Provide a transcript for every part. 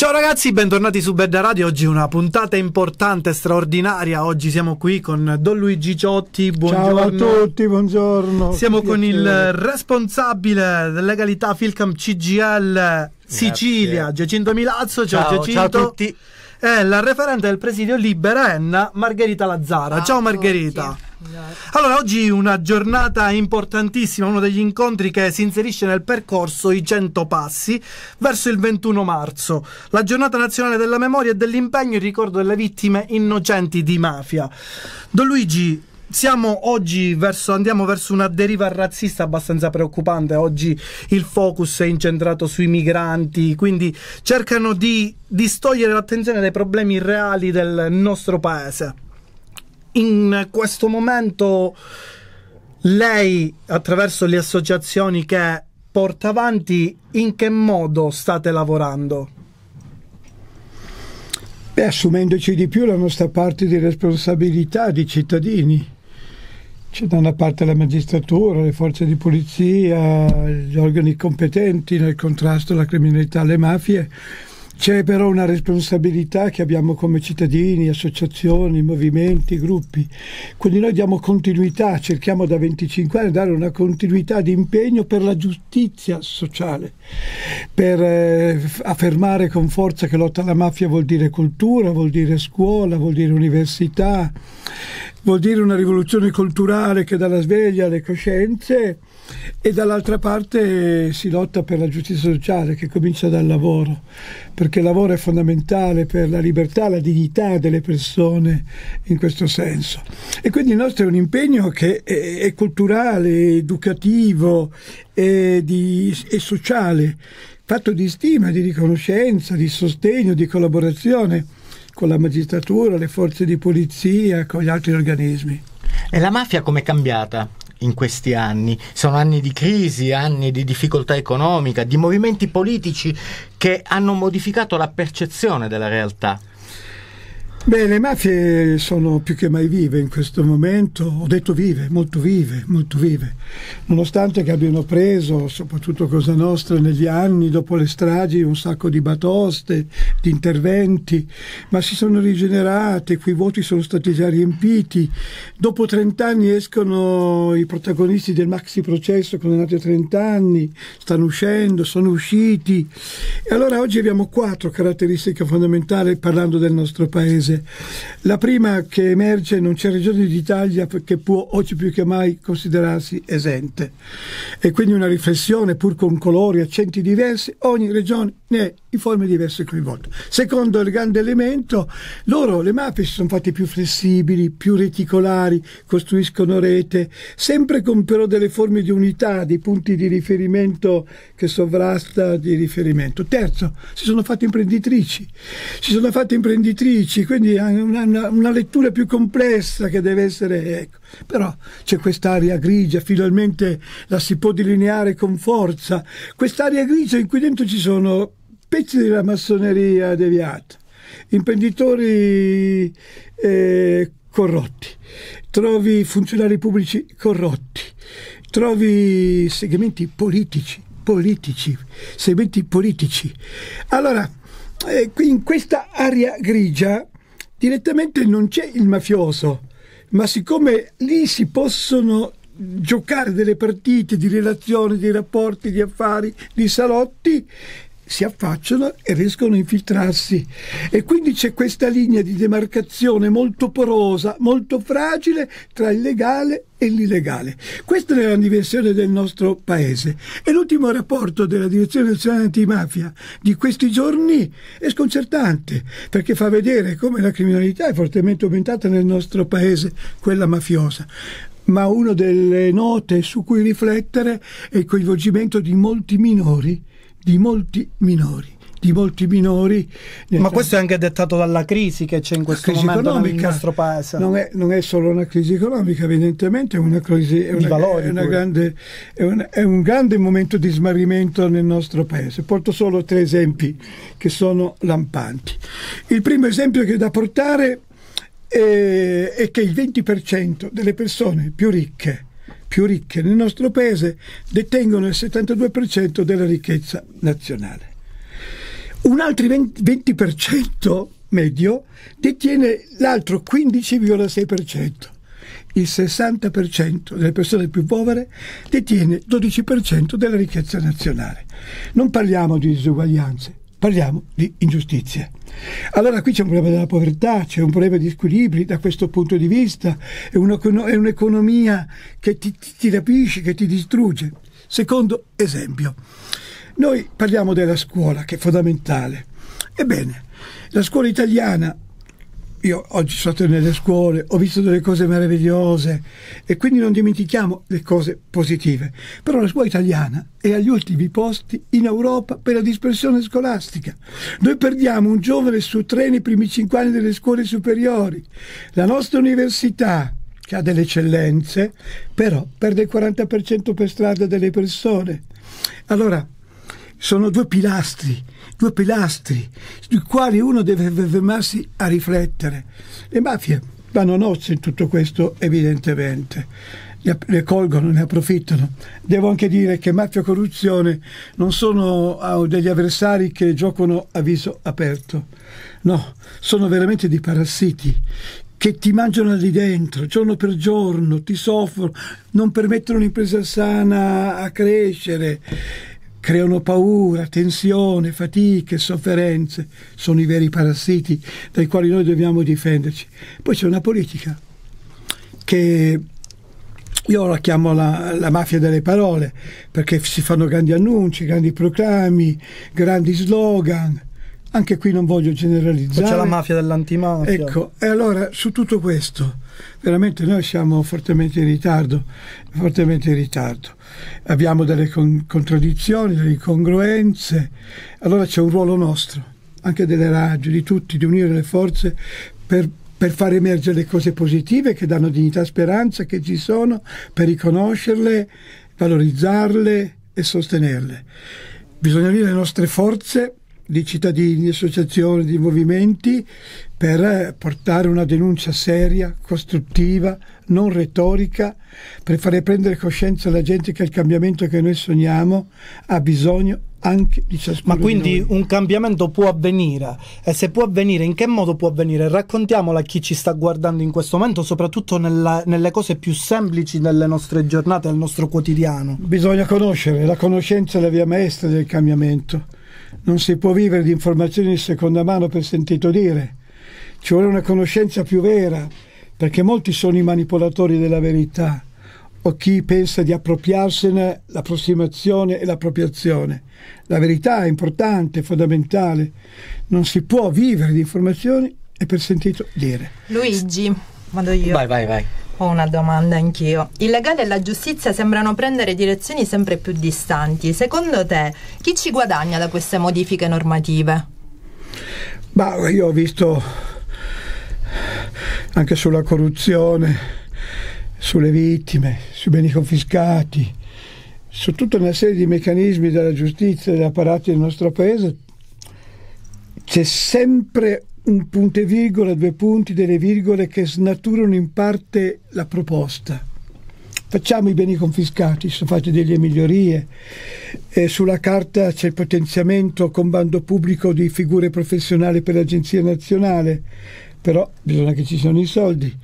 Ciao ragazzi, bentornati su Berda Radio. Oggi una puntata importante, straordinaria. Oggi siamo qui con Don Luigi Ciotti. Buongiorno. Ciao a tutti, buongiorno. Siamo con il responsabile dell'legalità Filcam CGL Sicilia, Grazie. Giacinto Milazzo. Ciao, ciao Giacinto. Ciao a tutti è la referente del presidio Libera Enna, Margherita Lazzara. Ah, Ciao Margherita. Allora, oggi una giornata importantissima, uno degli incontri che si inserisce nel percorso I 100 Passi verso il 21 marzo, la giornata nazionale della memoria e dell'impegno in ricordo delle vittime innocenti di mafia. Don Luigi, siamo oggi verso, andiamo verso una deriva razzista abbastanza preoccupante. Oggi il focus è incentrato sui migranti, quindi cercano di distogliere l'attenzione dai problemi reali del nostro paese. In questo momento lei, attraverso le associazioni che porta avanti, in che modo state lavorando? Beh, assumendoci di più la nostra parte di responsabilità di cittadini c'è da una parte la magistratura, le forze di polizia, gli organi competenti nel contrasto alla criminalità e mafie c'è però una responsabilità che abbiamo come cittadini, associazioni, movimenti, gruppi. Quindi noi diamo continuità, cerchiamo da 25 anni di dare una continuità di impegno per la giustizia sociale, per eh, affermare con forza che lotta alla mafia vuol dire cultura, vuol dire scuola, vuol dire università, vuol dire una rivoluzione culturale che dà la sveglia alle coscienze e dall'altra parte si lotta per la giustizia sociale che comincia dal lavoro, perché il lavoro è fondamentale per la libertà, la dignità delle persone in questo senso. E quindi il nostro è un impegno che è, è culturale, educativo e, di, sociale, fatto di stima, di riconoscenza, di sostegno, di collaborazione con la magistratura, le forze di polizia, con gli altri organismi. E la mafia com'è cambiata? in questi anni. Sono anni di crisi, anni di difficoltà economica, di movimenti politici che hanno modificato la percezione della realtà. Beh, le mafie sono più che mai vive in questo momento, ho detto vive, molto vive, molto vive, nonostante che abbiano preso, soprattutto Cosa Nostra, negli anni dopo le stragi, un sacco di batoste, di interventi, ma si sono rigenerate, quei voti sono stati già riempiti. Dopo 30 anni escono i protagonisti del maxi processo condannati a 30 anni, stanno uscendo, sono usciti. E allora oggi abbiamo quattro caratteristiche fondamentali parlando del nostro paese cose. La prima che emerge non c'è regione d'Italia che può oggi più che mai considerarsi esente. E quindi una riflessione, pur con colori e accenti diversi, ogni regione né in forme diverse coinvolte. Secondo il grande elemento, loro, le mafie, si sono fatte più flessibili, più reticolari, costruiscono rete, sempre con però delle forme di unità, di punti di riferimento che sovrasta di riferimento. Terzo, si sono fatte imprenditrici, si sono fatte imprenditrici, quindi una, una, una lettura più complessa che deve essere... Ecco. Però c'è quest'area grigia, finalmente la si può delineare con forza, quest'area grigia in cui dentro ci sono pezzi della massoneria deviata, imprenditori eh, corrotti, trovi funzionari pubblici corrotti, trovi segmenti politici, politici, segmenti politici. Allora, eh, in questa area grigia direttamente non c'è il mafioso, ma siccome lì si possono giocare delle partite di relazioni, di rapporti, di affari, di salotti, si affacciano e riescono a infiltrarsi. E quindi c'è questa linea di demarcazione molto porosa, molto fragile tra il legale e l'illegale. Questa è la dimensione del nostro paese. E l'ultimo rapporto della Direzione Nazionale Antimafia di questi giorni è sconcertante perché fa vedere come la criminalità è fortemente aumentata nel nostro paese, quella mafiosa ma una delle note su cui riflettere è il coinvolgimento di molti minori di molti minori di molti minori. Ma questo è anche dettato dalla crisi che c'è in questo momento nel nostro paese. Non è, non è, solo una crisi economica, evidentemente è una crisi è, una, valori, è, grande, è, una, è, un grande momento di smarrimento nel nostro paese. Porto solo tre esempi che sono lampanti. Il primo esempio che è da portare è, è che il 20% delle persone più ricche più ricche nel nostro paese detengono il 72% della ricchezza nazionale. Un altro 20% medio detiene l'altro 15,6%. Il 60% delle persone più povere detiene il 12% della ricchezza nazionale. Non parliamo di disuguaglianze, parliamo di ingiustizie. Allora qui c'è un problema della povertà, c'è un problema di squilibri da questo punto di vista, è, un'economia che ti, ti rapisce, che ti distrugge. Secondo esempio, noi parliamo della scuola che è fondamentale. Ebbene, la scuola italiana io oggi sono stato nelle scuole, ho visto delle cose meravigliose e quindi non dimentichiamo le cose positive. Però la scuola italiana è agli ultimi posti in Europa per la dispersione scolastica. Noi perdiamo un giovane su tre nei primi cinque anni delle scuole superiori. La nostra università, che ha delle eccellenze, però perde il 40% per strada delle persone. Allora, sono due pilastri, due pilastri sui quali uno deve fermarsi a riflettere. Le mafie danno nozze in tutto questo, evidentemente. Le colgono, ne approfittano. Devo anche dire che mafia e corruzione non sono ah, degli avversari che giocano a viso aperto, no, sono veramente dei parassiti che ti mangiano lì dentro giorno per giorno, ti soffrono, non permettono un'impresa sana a crescere creano paura, tensione, fatiche, sofferenze, sono i veri parassiti dai quali noi dobbiamo difenderci. Poi c'è una politica che io la chiamo la, la, mafia delle parole, perché si fanno grandi annunci, grandi proclami, grandi slogan, anche qui non voglio generalizzare. C'è la mafia dell'antimafia. Ecco, e allora su tutto questo, veramente noi siamo fortemente in ritardo, fortemente in ritardo. Abbiamo delle con- contraddizioni, delle incongruenze, allora c'è un ruolo nostro, anche delle radio, di tutti, di unire le forze per per far emergere le cose positive che danno dignità e speranza, che ci sono, per riconoscerle, valorizzarle e sostenerle. Bisogna unire le nostre forze di cittadini, di associazioni, di movimenti per portare una denuncia seria, costruttiva, non retorica, per fare prendere coscienza alla gente che il cambiamento che noi sogniamo ha bisogno anche di ciascuno. Ma quindi un cambiamento può avvenire e se può avvenire in che modo può avvenire? Raccontiamolo a chi ci sta guardando in questo momento, soprattutto nella, nelle cose più semplici delle nostre giornate, del nostro quotidiano. Bisogna conoscere, la conoscenza è la via maestra del cambiamento non si può vivere di informazioni di seconda mano per sentito dire, ci vuole una conoscenza più vera, perché molti sono i manipolatori della verità o chi pensa di appropriarsene l'approssimazione e l'appropriazione. La verità è importante, fondamentale, non si può vivere di informazioni e per sentito dire. Luigi, vado io. Vai, vai, vai. Ho una domanda anch'io. Il legale e la giustizia sembrano prendere direzioni sempre più distanti. Secondo te chi ci guadagna da queste modifiche normative? Bah, io ho visto anche sulla corruzione, sulle vittime, sui beni confiscati, su tutta una serie di meccanismi della giustizia e degli apparati del nostro paese, c'è sempre un punto e virgola, due punti, delle virgole che snaturano in parte la proposta. Facciamo i beni confiscati, sono fatte delle migliorie, eh, sulla carta c'è il potenziamento con bando pubblico di figure professionali per l'Agenzia Nazionale, però bisogna che ci siano i soldi.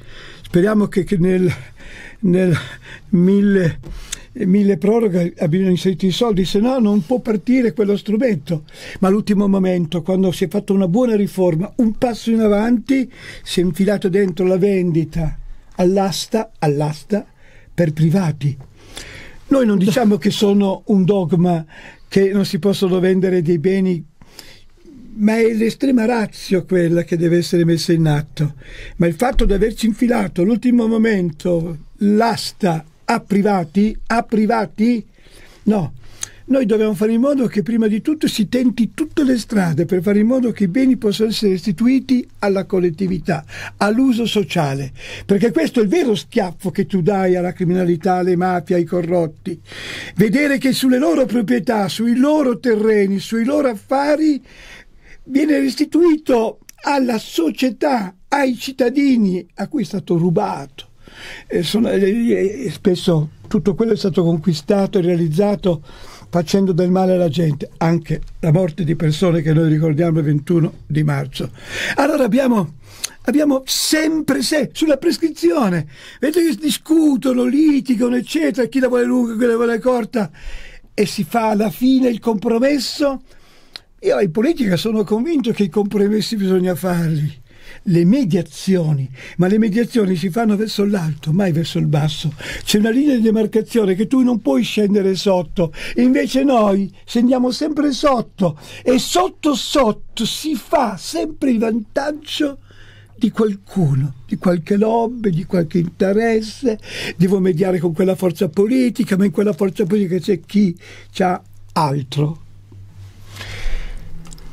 Speriamo che, che nel, nel mille, mille proroghe abbiamo inserito i soldi, se no non può partire quello strumento. Ma all'ultimo momento, quando si è fatta una buona riforma, un passo in avanti, si è infilato dentro la vendita all'asta, all'asta per privati. Noi non diciamo che sono un dogma che non si possono vendere dei beni ma è l'estrema razio quella che deve essere messa in atto. Ma il fatto di averci infilato all'ultimo momento l'asta a privati, a privati? No, noi dobbiamo fare in modo che prima di tutto si tenti tutte le strade per fare in modo che i beni possano essere restituiti alla collettività, all'uso sociale, perché questo è il vero schiaffo che tu dai alla criminalità, alle mafie, ai corrotti. Vedere che sulle loro proprietà, sui loro terreni, sui loro affari viene restituito alla società, ai cittadini a cui è stato rubato. E sono, eh, spesso tutto quello è stato conquistato e realizzato facendo del male alla gente, anche la morte di persone che noi ricordiamo il 21 di marzo. Allora abbiamo, abbiamo sempre se sulla prescrizione, vedete che discutono, litigano, eccetera, chi la vuole lunga, chi la vuole corta, e si fa alla fine il compromesso. Io in politica sono convinto che i compromessi bisogna farli le mediazioni, ma le mediazioni si fanno verso l'alto, mai verso il basso. C'è una linea di demarcazione che tu non puoi scendere sotto, invece noi scendiamo sempre sotto e sotto sotto si fa sempre il vantaggio di qualcuno, di qualche lobby, di qualche interesse, devo mediare con quella forza politica, ma in quella forza politica c'è chi ha altro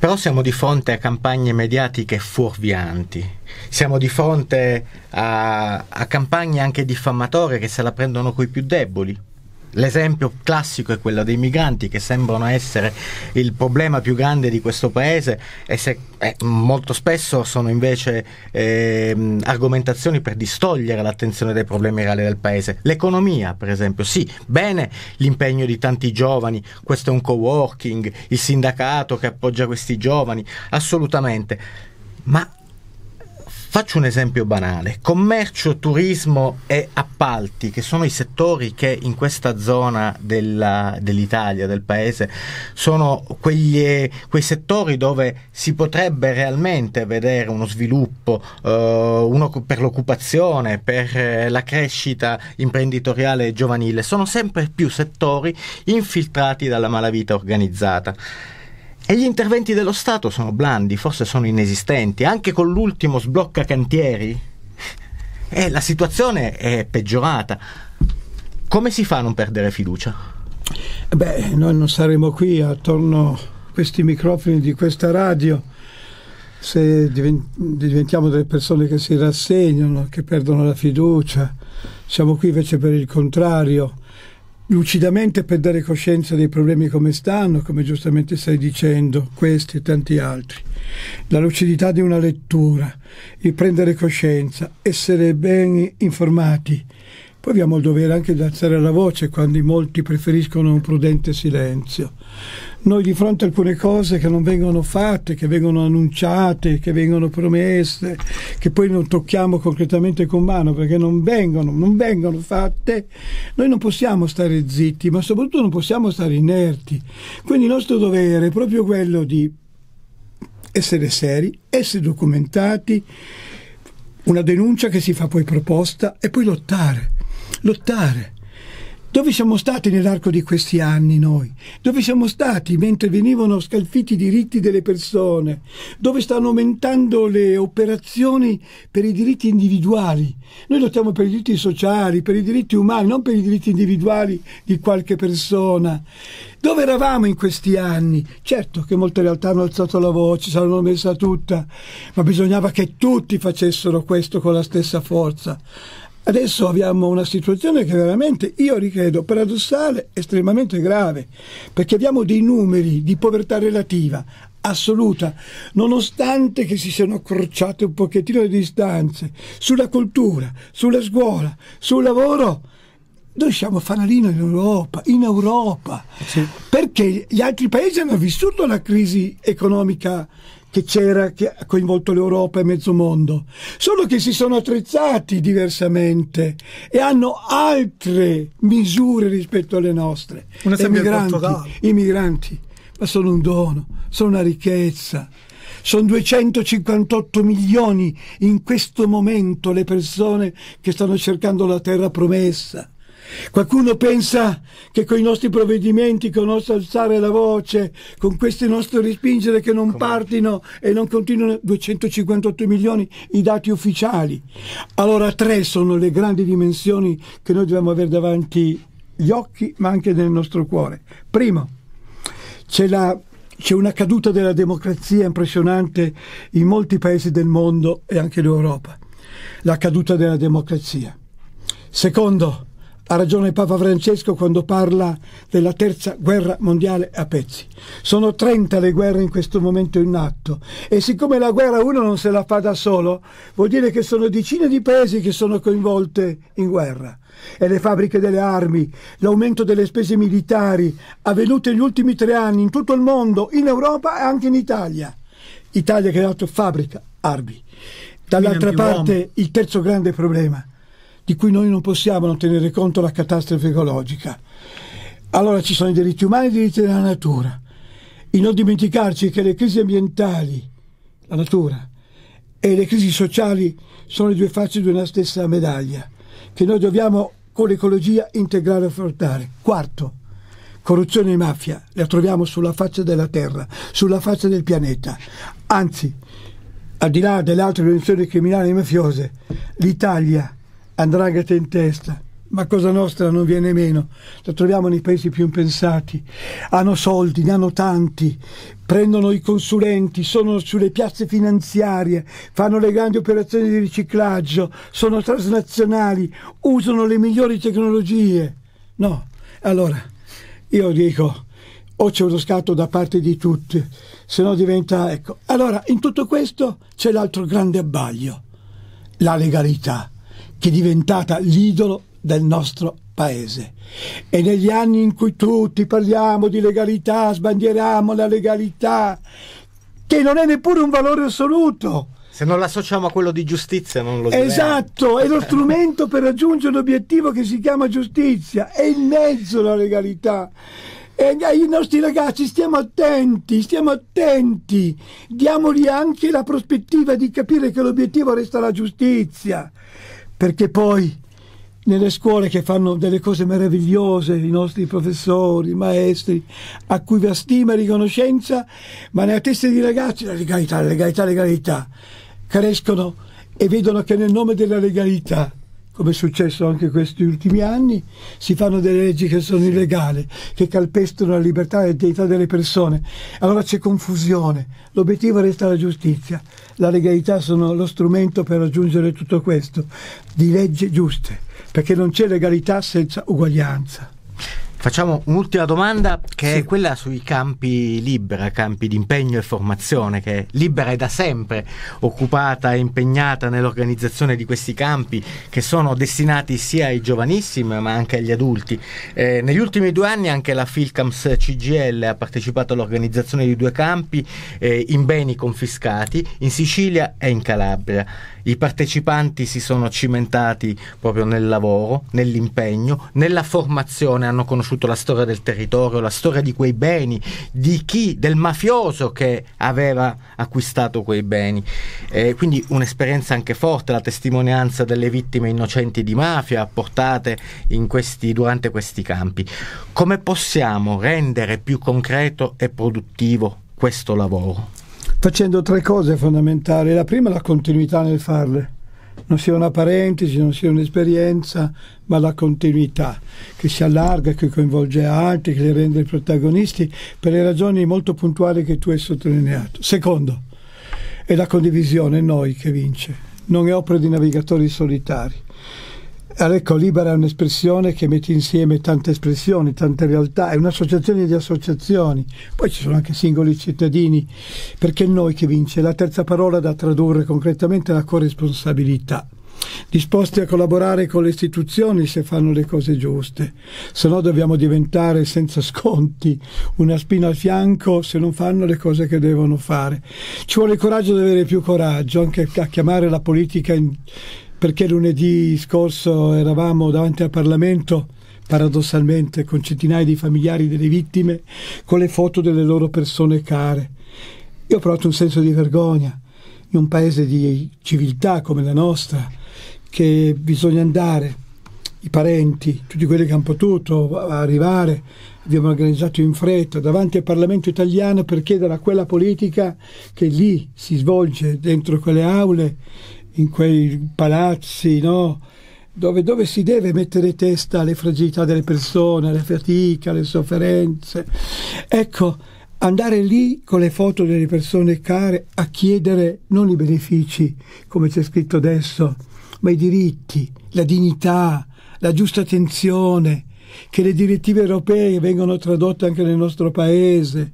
però siamo di fronte a campagne mediatiche fuorvianti, siamo di fronte a, a campagne anche diffamatorie che se la prendono coi più deboli L'esempio classico è quello dei migranti che sembrano essere il problema più grande di questo paese e se, eh, molto spesso sono invece eh, argomentazioni per distogliere l'attenzione dai problemi reali del paese. L'economia, per esempio, sì, bene l'impegno di tanti giovani, questo è un co-working, il sindacato che appoggia questi giovani, assolutamente, ma Faccio un esempio banale. Commercio, turismo e appalti, che sono i settori che in questa zona della, dell'Italia, del paese, sono quegli, quei settori dove si potrebbe realmente vedere uno sviluppo eh, uno per l'occupazione, per la crescita imprenditoriale giovanile. Sono sempre più settori infiltrati dalla malavita organizzata. E gli interventi dello Stato sono blandi, forse sono inesistenti. Anche con l'ultimo sblocca cantieri, eh, la situazione è peggiorata. Come si fa a non perdere fiducia? Beh, noi non saremo qui attorno a questi microfoni di questa radio se diventiamo delle persone che si rassegnano, che perdono la fiducia. Siamo qui invece per il contrario lucidamente per dare coscienza dei problemi come stanno, come giustamente stai dicendo, questi e tanti altri. La lucidità di una lettura, il prendere coscienza, essere ben informati, poi abbiamo il dovere anche di alzare la voce quando molti preferiscono un prudente silenzio. Noi di fronte a alcune cose che non vengono fatte, che vengono annunciate, che vengono promesse, che poi non tocchiamo concretamente con mano perché non vengono, non vengono fatte, noi non possiamo stare zitti, ma soprattutto non possiamo stare inerti. Quindi il nostro dovere è proprio quello di essere seri, essere documentati, una denuncia che si fa poi proposta e poi lottare lottare. Dove siamo stati nell'arco di questi anni noi? Dove siamo stati mentre venivano scalfiti i diritti delle persone? Dove stanno aumentando le operazioni per i diritti individuali? Noi lottiamo per i diritti sociali, per i diritti umani, non per i diritti individuali di qualche persona. Dove eravamo in questi anni? Certo che molte realtà hanno alzato la voce, se l'hanno messa tutta, ma bisognava che tutti facessero questo con la stessa forza. Adesso abbiamo una situazione che veramente, io ricredo, paradossale, estremamente grave, perché abbiamo dei numeri di povertà relativa assoluta, nonostante che si siano accorciate un pochettino le distanze sulla cultura, sulla scuola, sul lavoro. Noi siamo fanalino in Europa, in Europa, sì. perché gli altri paesi hanno vissuto la crisi economica che c'era, che ha coinvolto l'Europa e mezzo mondo, solo che si sono attrezzati diversamente e hanno altre misure rispetto alle nostre. I migranti, I migranti, ma sono un dono, sono una ricchezza. Sono 258 milioni in questo momento le persone che stanno cercando la terra promessa. Qualcuno pensa che con i nostri provvedimenti, con il nostro alzare la voce, con queste nostre respingere che non Come? partino e non continuano, 258 milioni i dati ufficiali. Allora tre sono le grandi dimensioni che noi dobbiamo avere davanti gli occhi, ma anche nel nostro cuore. Primo, c'è la c'è una caduta della democrazia impressionante in molti paesi del mondo e anche d'Europa. La caduta della democrazia. Secondo, ha ragione Papa Francesco quando parla della terza guerra mondiale a pezzi. Sono 30 le guerre in questo momento in atto e siccome la guerra uno non se la fa da solo, vuol dire che sono decine di paesi che sono coinvolte in guerra. E le fabbriche delle armi, l'aumento delle spese militari avvenute negli ultimi tre anni in tutto il mondo, in Europa e anche in Italia. Italia che è l'altro fabbrica armi. Dall'altra parte il terzo grande problema di cui noi non possiamo non tenere conto la catastrofe ecologica. Allora ci sono i diritti umani e i diritti della natura. E non dimenticarci che le crisi ambientali, la natura, e le crisi sociali sono le due facce di una stessa medaglia, che noi dobbiamo con l'ecologia integrare e affrontare. Quarto, corruzione e mafia la troviamo sulla faccia della Terra, sulla faccia del pianeta. Anzi, al di là delle altre organizzazioni criminali e mafiose, l'Italia Andrangheta in testa, ma Cosa Nostra non viene meno, la troviamo nei paesi più impensati. Hanno soldi, ne hanno tanti, prendono i consulenti, sono sulle piazze finanziarie, fanno le grandi operazioni di riciclaggio, sono transnazionali, usano le migliori tecnologie. No, allora, io dico, o c'è uno scatto da parte di tutti, se no diventa... Ecco, allora, in tutto questo c'è l'altro grande abbaglio, la legalità che è diventata l'idolo del nostro paese. E negli anni in cui tutti parliamo di legalità, sbandieriamo la legalità, che non è neppure un valore assoluto. Se non l'associamo a quello di giustizia, non lo diamo. Esatto, è lo strumento per raggiungere un obiettivo che si chiama giustizia, è il mezzo la legalità. E ai nostri ragazzi stiamo attenti, stiamo attenti, diamogli anche la prospettiva di capire che l'obiettivo resta la giustizia perché poi nelle scuole che fanno delle cose meravigliose, i nostri professori, i maestri, a cui va stima e riconoscenza, ma nella testa di ragazzi la legalità, la legalità, la legalità, crescono e vedono che nel nome della legalità come è successo anche in questi ultimi anni, si fanno delle leggi che sono sì. illegali, che calpestano la libertà e l'identità delle persone. Allora c'è confusione. L'obiettivo resta la giustizia. La legalità sono lo strumento per raggiungere tutto questo, di leggi giuste, perché non c'è legalità senza uguaglianza. Facciamo un'ultima domanda che sì. è quella sui campi libera, campi di impegno e formazione, che Libera è da sempre occupata e impegnata nell'organizzazione di questi campi che sono destinati sia ai giovanissimi ma anche agli adulti. Eh, negli ultimi due anni anche la Filcams CGL ha partecipato all'organizzazione di due campi eh, in beni confiscati in Sicilia e in Calabria. I partecipanti si sono cimentati proprio nel lavoro, nell'impegno, nella formazione, hanno conosciuto conosciuto la storia del territorio, la storia di quei beni, di chi, del mafioso che aveva acquistato quei beni. Eh, quindi un'esperienza anche forte, la testimonianza delle vittime innocenti di mafia apportate questi, durante questi campi. Come possiamo rendere più concreto e produttivo questo lavoro? Facendo tre cose fondamentali. La prima è la continuità nel farle non sia una parentesi, non sia un'esperienza, ma la continuità che si allarga, che coinvolge altri, che li rende protagonisti per le ragioni molto puntuali che tu hai sottolineato. Secondo, è la condivisione, noi che vince, non è opera di navigatori solitari. Ecco, Libera è un'espressione che mette insieme tante espressioni, tante realtà, è un'associazione di associazioni, poi ci sono anche singoli cittadini, perché è noi che vince? La terza parola da tradurre concretamente è la corresponsabilità disposti a collaborare con le istituzioni se fanno le cose giuste, se no dobbiamo diventare senza sconti una spina al fianco se non fanno le cose che devono fare. Ci vuole il coraggio di avere più coraggio anche a chiamare la politica in perché lunedì scorso eravamo davanti al Parlamento paradossalmente con centinaia di familiari delle vittime con le foto delle loro persone care. Io ho provato un senso di vergogna in un paese di civiltà come la nostra che bisogna andare i parenti, tutti quelli che hanno potuto arrivare, abbiamo organizzato in fretta davanti al Parlamento italiano per chiedere a quella politica che lì si svolge dentro quelle aule in quei palazzi, no? Dove, dove, si deve mettere testa alle fragilità delle persone, alle fatiche, alle sofferenze. Ecco, andare lì con le foto delle persone care a chiedere non i benefici, come c'è scritto adesso, ma i diritti, la dignità, la giusta attenzione, che le direttive europee vengono tradotte anche nel nostro paese,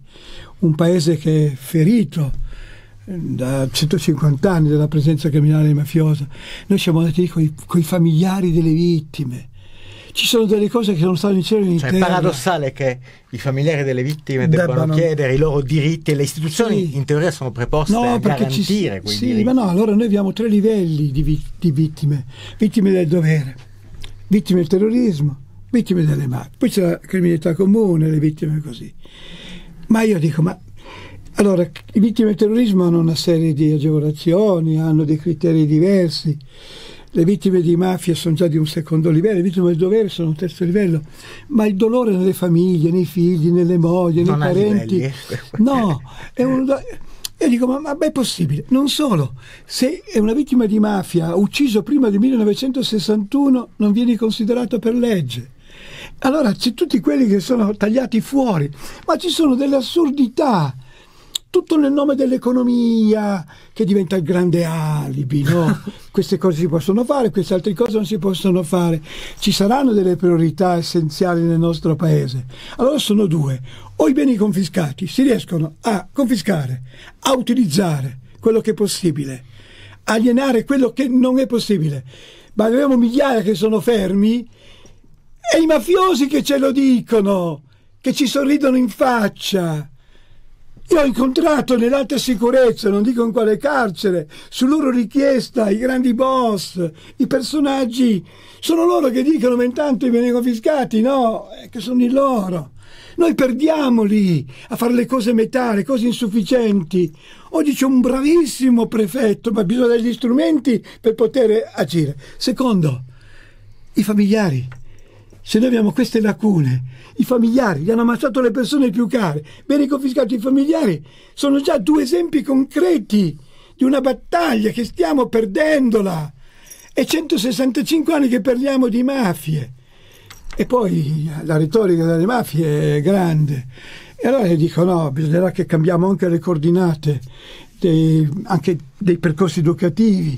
un paese che è ferito da 150 anni della presenza criminale mafiosa. Noi siamo andati lì con i familiari delle vittime ci sono delle cose che sono state in cielo in cioè, terra. È paradossale che i familiari delle vittime debbano Debbano... chiedere i loro diritti e le istituzioni sì. in teoria sono preposte no, a garantire ci... quei sì, diritti. ma no, allora noi abbiamo tre livelli di, vi... di vittime. Vittime del dovere, vittime del terrorismo, vittime delle mafie. Poi c'è la criminalità comune, le vittime così. Ma io dico, ma allora, le vittime del terrorismo hanno una serie di agevolazioni, hanno dei criteri diversi. Le vittime di mafia sono già di un secondo livello, le vittime del dovere sono un terzo livello, ma il dolore nelle famiglie, nei figli, nelle mogli, nei parenti. Eh. No, è un. Io dico, ma, ma è possibile? Non solo, se è una vittima di mafia ucciso prima del 1961 non viene considerato per legge. Allora c'è tutti quelli che sono tagliati fuori, ma ci sono delle assurdità tutto nel nome dell'economia che diventa il grande alibi, no? queste cose si possono fare, queste altre cose non si possono fare, ci saranno delle priorità essenziali nel nostro paese. Allora sono due, o i beni confiscati si riescono a confiscare, a utilizzare quello che è possibile, alienare quello che non è possibile, ma abbiamo migliaia che sono fermi e i mafiosi che ce lo dicono, che ci sorridono in faccia io ho incontrato nell'alta sicurezza, non dico in quale carcere, su loro richiesta i grandi boss, i personaggi, sono loro che dicono ma intanto i beni confiscati, no, è che sono i loro. Noi perdiamoli a fare le cose metà, le cose insufficienti. Oggi c'è un bravissimo prefetto, ma bisogna degli strumenti per poter agire. Secondo, i familiari se noi abbiamo queste lacune, i familiari gli hanno ammazzato le persone più care, viene confiscato i familiari, sono già due esempi concreti di una battaglia che stiamo perdendola. È 165 anni che parliamo di mafie. E poi la retorica delle mafie è grande. E allora io dico no, bisognerà che cambiamo anche le coordinate dei, anche dei percorsi educativi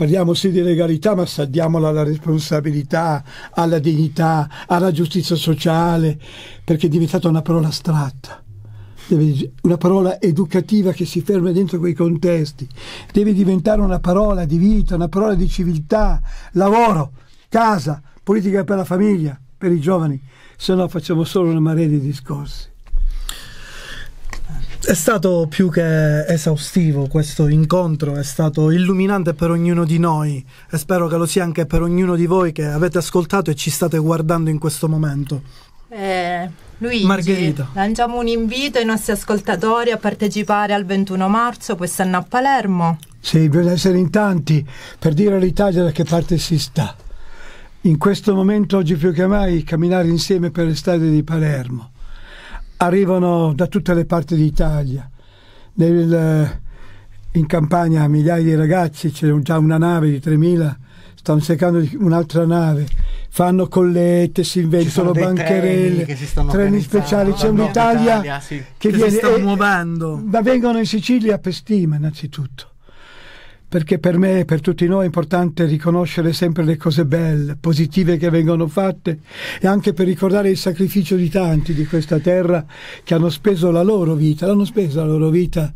Parliamo sì di legalità, ma saldiamola alla responsabilità, alla dignità, alla giustizia sociale, perché è diventata una parola astratta. una parola educativa che si ferma dentro quei contesti. Deve diventare una parola di vita, una parola di civiltà, lavoro, casa, politica per la famiglia, per i giovani, se no facciamo solo una marea di discorsi. È stato più che esaustivo questo incontro, è stato illuminante per ognuno di noi e spero che lo sia anche per ognuno di voi che avete ascoltato e ci state guardando in questo momento. Eh, Luigi, Margherita. lanciamo un invito ai nostri ascoltatori a partecipare al 21 marzo quest'anno a Palermo. Sì, bisogna essere in tanti per dire all'Italia da che parte si sta. In questo momento, oggi più che mai, camminare insieme per le strade di Palermo arrivano da tutte le parti d'Italia. Nel, eh, in campagna migliaia di ragazzi, c'è già una nave di 3.000, stanno cercando un'altra nave, fanno collette, si inventano bancherelle, treni, treni speciali, c'è un'Italia sì. che, che viene, sta muovendo. Ma vengono in Sicilia per stima innanzitutto perché per me e per tutti noi è importante riconoscere sempre le cose belle, positive che vengono fatte e anche per ricordare il sacrificio di tanti di questa terra che hanno speso la loro vita, l'hanno spesa la loro vita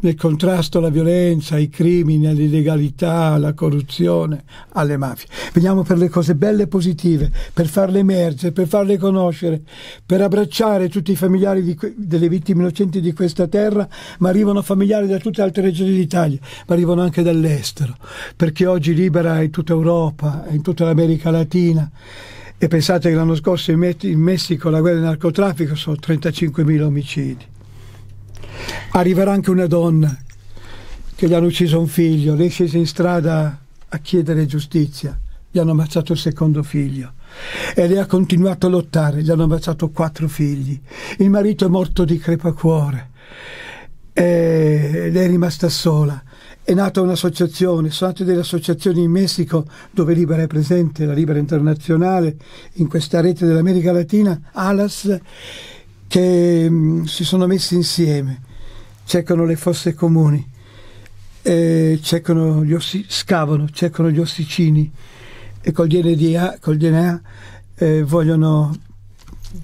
nel contrasto alla violenza, ai crimini, all'illegalità, alla corruzione, alle mafie. Veniamo per le cose belle e positive, per farle emergere, per farle conoscere, per abbracciare tutti i familiari que- delle vittime innocenti di questa terra, ma arrivano familiari da tutte le altre regioni d'Italia, ma arrivano anche dall'estero, perché oggi Libera è in tutta Europa, è in tutta l'America Latina. E pensate che l'anno scorso in, Met- in Messico la guerra del narcotraffico sono 35.000 omicidi Arriverà anche una donna che gli hanno ucciso un figlio, lei è scesa in strada a chiedere giustizia, gli hanno ammazzato il secondo figlio e lei ha continuato a lottare, gli hanno ammazzato quattro figli, il marito è morto di crepacuore e lei è rimasta sola. È nata un'associazione, sono nate delle associazioni in Messico dove Libera è presente, la Libera Internazionale, in questa rete dell'America Latina, ALAS, che mh, mm, si sono messi insieme cercano le fosse comuni, eh, cercano gli ossi, scavano, cercano gli ossicini e col DNA, col DNA eh, vogliono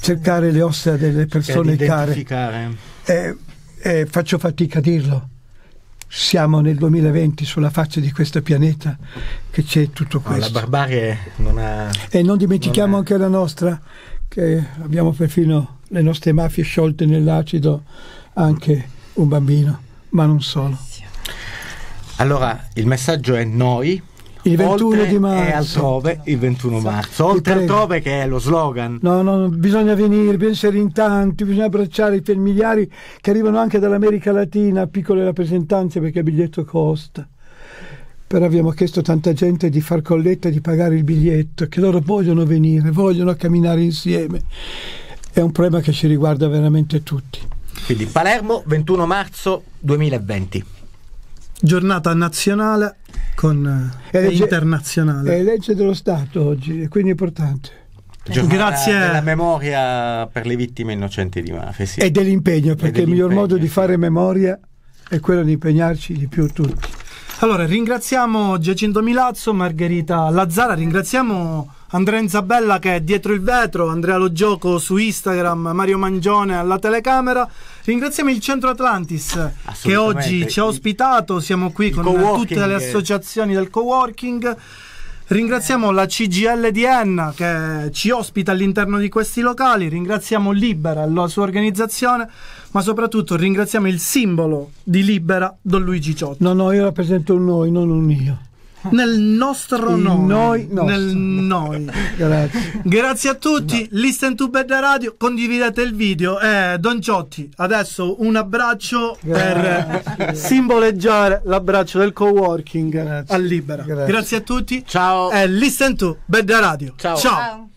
cercare le ossa delle persone care. Eh, eh, faccio fatica a dirlo. Siamo nel 2020 sulla faccia di questo pianeta che c'è tutto questo. Ma la barbarie non ha. E non dimentichiamo non anche la nostra, che abbiamo perfino le nostre mafie sciolte nell'acido anche un bambino, ma non solo. Allora, il messaggio è noi, il 21 di marzo. E altrove il 21 marzo. Oltre altrove che è lo slogan. No, no, bisogna venire, bisogna essere in tanti, bisogna abbracciare i familiari che arrivano anche dall'America Latina, piccole rappresentanze perché il biglietto costa. Però abbiamo chiesto a tanta gente di far colletta, di pagare il biglietto, che loro vogliono venire, vogliono camminare insieme. È un problema che ci riguarda veramente tutti. Quindi Palermo 21 marzo 2020. Giornata nazionale con, è eh, legge, internazionale. È legge dello Stato oggi, quindi importante. Giornata Grazie della memoria per le vittime innocenti di mafia. Sì. E dell'impegno, perché dell'impegno, il miglior modo di fare memoria è quello di impegnarci di più tutti. Allora, ringraziamo Giacinto Milazzo, Margherita Lazzara, ringraziamo Andrea Inzabella che è dietro il vetro, Andrea Lo Gioco su Instagram, Mario Mangione alla telecamera. Ringraziamo il Centro Atlantis che oggi ci ha ospitato, siamo qui il con tutte le associazioni del co-working. Ringraziamo la CGL di Enna che ci ospita all'interno di questi locali, ringraziamo Libera e la sua organizzazione, ma soprattutto ringraziamo il simbolo di Libera, Don Luigi Ciotto. No, no, io rappresento un noi, non un io nel nostro nome. Noi, nostro. Nel noi. Grazie. Grazie. a tutti. No. Listen to Bella Radio, condividete il video. Eh, Don Ciotti, adesso un abbraccio Grazie. per simboleggiare l'abbraccio del coworking working a Libera. Grazie. Grazie. a tutti. Ciao. Eh, listen to Bella Radio. Ciao. Ciao. Ciao.